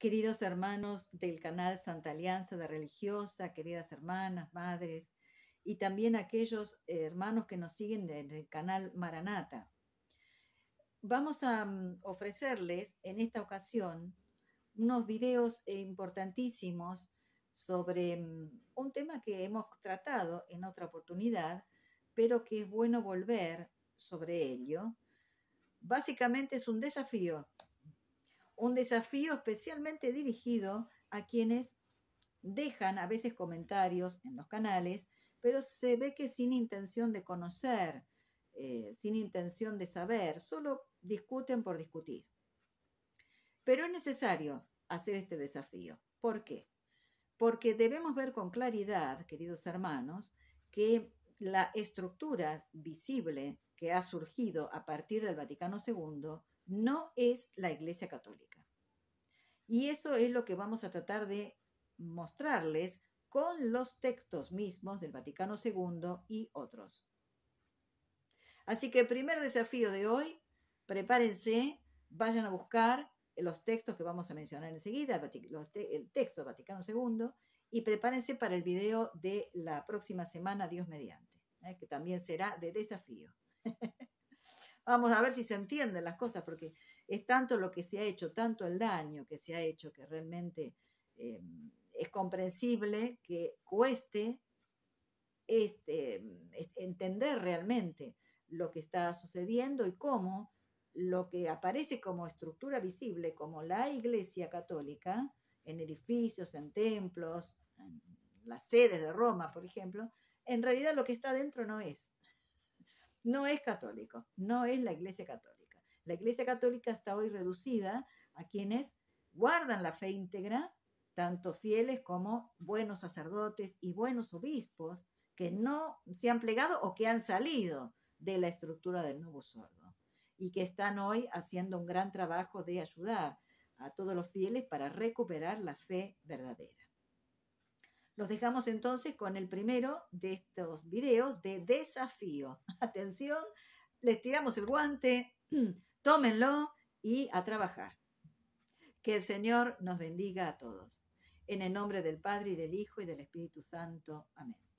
Queridos hermanos del canal Santa Alianza de Religiosa, queridas hermanas, madres, y también aquellos hermanos que nos siguen desde el canal Maranata. Vamos a mm, ofrecerles en esta ocasión unos videos importantísimos sobre mm, un tema que hemos tratado en otra oportunidad, pero que es bueno volver sobre ello. Básicamente es un desafío un desafío especialmente dirigido a quienes dejan a veces comentarios en los canales, pero se ve que sin intención de conocer, eh, sin intención de saber, solo discuten por discutir. Pero es necesario hacer este desafío. ¿Por qué? Porque debemos ver con claridad, queridos hermanos, que la estructura visible que ha surgido a partir del Vaticano II no es la Iglesia Católica. Y eso es lo que vamos a tratar de mostrarles con los textos mismos del Vaticano II y otros. Así que el primer desafío de hoy, prepárense, vayan a buscar los textos que vamos a mencionar enseguida, el texto del Vaticano II, y prepárense para el video de la próxima semana, Dios mediante, ¿eh? que también será de desafío. Vamos a ver si se entienden las cosas, porque es tanto lo que se ha hecho, tanto el daño que se ha hecho, que realmente eh, es comprensible que cueste este, entender realmente lo que está sucediendo y cómo lo que aparece como estructura visible, como la Iglesia Católica, en edificios, en templos, en las sedes de Roma, por ejemplo, en realidad lo que está dentro no es no es católico, no es la Iglesia Católica. La Iglesia Católica está hoy reducida a quienes guardan la fe íntegra, tanto fieles como buenos sacerdotes y buenos obispos que no se han plegado o que han salido de la estructura del nuevo sordo y que están hoy haciendo un gran trabajo de ayudar a todos los fieles para recuperar la fe verdadera. Los dejamos entonces con el primero de estos videos de desafío. Atención, les tiramos el guante, tómenlo y a trabajar. Que el Señor nos bendiga a todos. En el nombre del Padre y del Hijo y del Espíritu Santo. Amén.